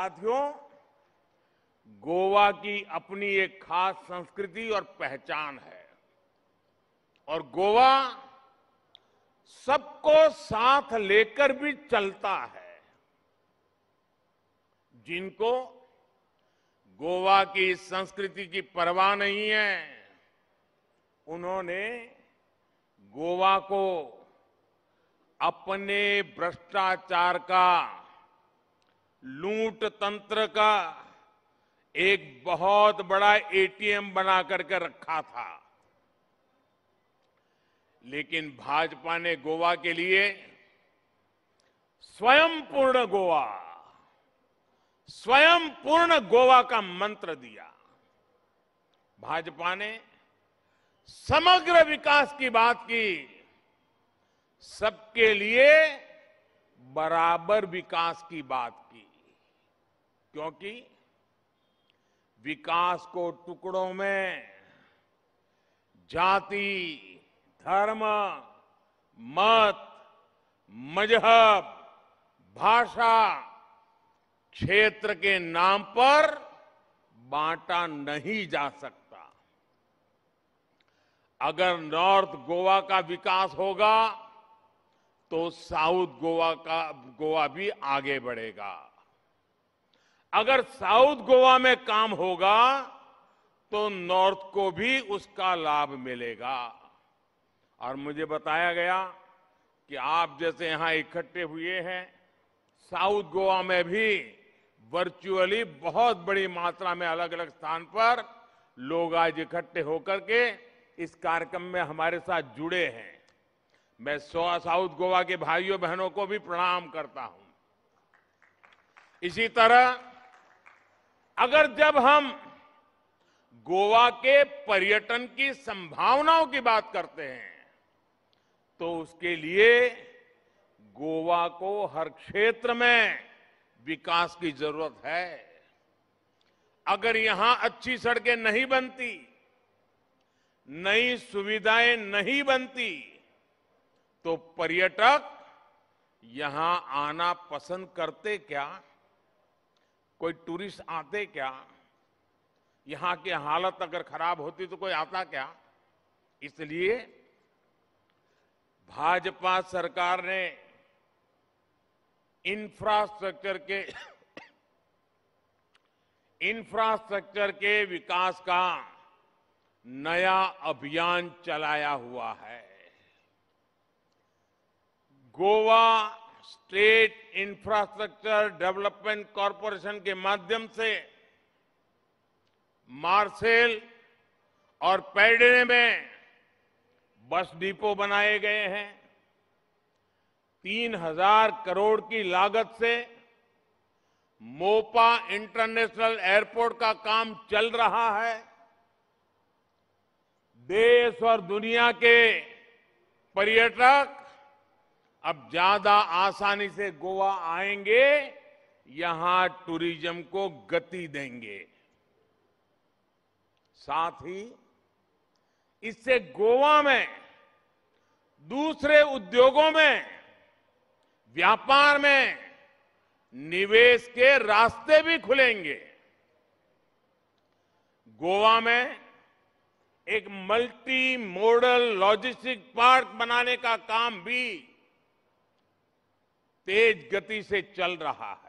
साथियों गोवा की अपनी एक खास संस्कृति और पहचान है और गोवा सबको साथ लेकर भी चलता है जिनको गोवा की संस्कृति की परवाह नहीं है उन्होंने गोवा को अपने भ्रष्टाचार का लूट तंत्र का एक बहुत बड़ा एटीएम बना करके रखा था लेकिन भाजपा ने गोवा के लिए स्वयं पूर्ण गोवा स्वयं पूर्ण गोवा का मंत्र दिया भाजपा ने समग्र विकास की बात की सबके लिए बराबर विकास की बात की क्योंकि विकास को टुकड़ों में जाति धर्म मत मजहब भाषा क्षेत्र के नाम पर बांटा नहीं जा सकता अगर नॉर्थ गोवा का विकास होगा तो साउथ गोवा का गोवा भी आगे बढ़ेगा अगर साउथ गोवा में काम होगा तो नॉर्थ को भी उसका लाभ मिलेगा और मुझे बताया गया कि आप जैसे यहां इकट्ठे हुए हैं साउथ गोवा में भी वर्चुअली बहुत बड़ी मात्रा में अलग अलग स्थान पर लोग आज इकट्ठे होकर के इस कार्यक्रम में हमारे साथ जुड़े हैं मैं साउथ गोवा के भाइयों बहनों को भी प्रणाम करता हूं इसी तरह अगर जब हम गोवा के पर्यटन की संभावनाओं की बात करते हैं तो उसके लिए गोवा को हर क्षेत्र में विकास की जरूरत है अगर यहां अच्छी सड़कें नहीं बनती नई सुविधाएं नहीं बनती तो पर्यटक यहां आना पसंद करते क्या कोई टूरिस्ट आते क्या यहां की हालत अगर खराब होती तो कोई आता क्या इसलिए भाजपा सरकार ने इंफ्रास्ट्रक्चर के इंफ्रास्ट्रक्चर के विकास का नया अभियान चलाया हुआ है Goa state infrastructure development corporation के माध्यम से मार्सेल और पैडने में बस डिपो बनाए गए हैं तीन हजार करोड़ की लागत से मोपा इंटरनेशनल एयरपोर्ट का काम चल रहा है देश और दुनिया के पर्यटक अब ज्यादा आसानी से गोवा आएंगे यहां टूरिज्म को गति देंगे साथ ही इससे गोवा में दूसरे उद्योगों में व्यापार में निवेश के रास्ते भी खुलेंगे गोवा में एक मल्टी मॉडल लॉजिस्टिक पार्क बनाने का काम भी तेज गति से चल रहा है